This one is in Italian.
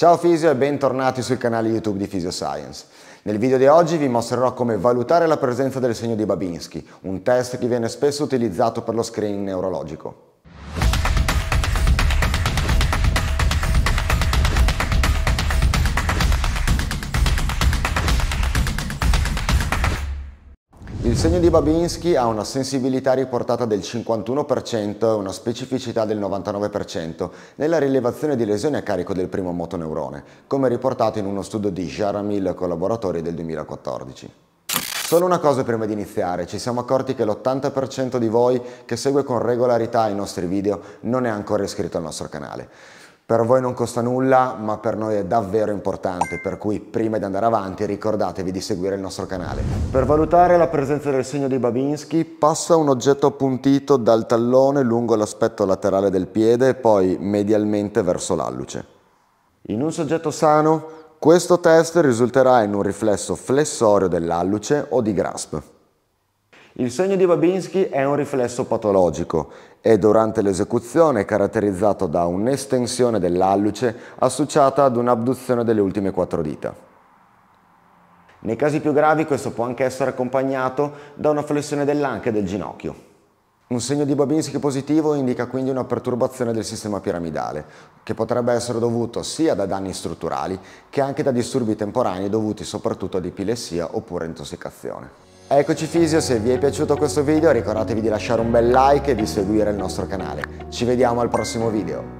Ciao Fisio e bentornati sul canale YouTube di Physioscience. Nel video di oggi vi mostrerò come valutare la presenza del segno di Babinski, un test che viene spesso utilizzato per lo screening neurologico. Il segno di Babinski ha una sensibilità riportata del 51% e una specificità del 99% nella rilevazione di lesioni a carico del primo motoneurone, come riportato in uno studio di Jaramil e collaboratori del 2014. Solo una cosa prima di iniziare, ci siamo accorti che l'80% di voi che segue con regolarità i nostri video non è ancora iscritto al nostro canale. Per voi non costa nulla, ma per noi è davvero importante, per cui prima di andare avanti ricordatevi di seguire il nostro canale. Per valutare la presenza del segno di Babinski, passa un oggetto appuntito dal tallone lungo l'aspetto laterale del piede e poi medialmente verso l'alluce. In un soggetto sano, questo test risulterà in un riflesso flessorio dell'alluce o di grasp. Il sogno di Babinski è un riflesso patologico e durante l'esecuzione è caratterizzato da un'estensione dell'alluce associata ad un'abduzione delle ultime quattro dita. Nei casi più gravi questo può anche essere accompagnato da una flessione dell'anca e del ginocchio. Un segno di Babinski positivo indica quindi una perturbazione del sistema piramidale, che potrebbe essere dovuto sia da danni strutturali che anche da disturbi temporanei dovuti soprattutto ad epilessia oppure intossicazione. Eccoci Fisio, se vi è piaciuto questo video ricordatevi di lasciare un bel like e di seguire il nostro canale. Ci vediamo al prossimo video.